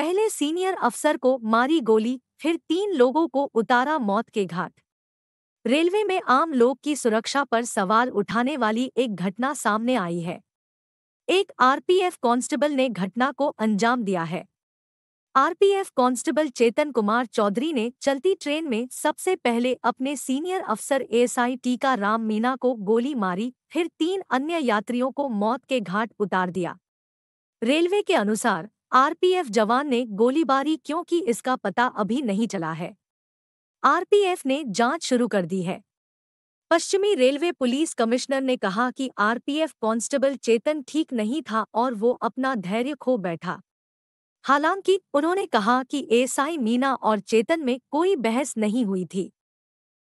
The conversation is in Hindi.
पहले सीनियर अफसर को मारी गोली फिर तीन लोगों को उतारा मौत के घाट रेलवे में आम लोग की सुरक्षा पर सवाल उठाने वाली एक घटना सामने आई है एक आरपीएफ कांस्टेबल ने घटना को अंजाम दिया है आरपीएफ कांस्टेबल चेतन कुमार चौधरी ने चलती ट्रेन में सबसे पहले अपने सीनियर अफसर एएसआई टीका राम मीना को गोली मारी फिर तीन अन्य यात्रियों को मौत के घाट उतार दिया रेलवे के अनुसार आरपीएफ जवान ने गोलीबारी क्यों की इसका पता अभी नहीं चला है आरपीएफ ने जांच शुरू कर दी है पश्चिमी रेलवे पुलिस कमिश्नर ने कहा कि आरपीएफ कांस्टेबल चेतन ठीक नहीं था और वो अपना धैर्य खो बैठा हालांकि उन्होंने कहा कि एसआई मीना और चेतन में कोई बहस नहीं हुई थी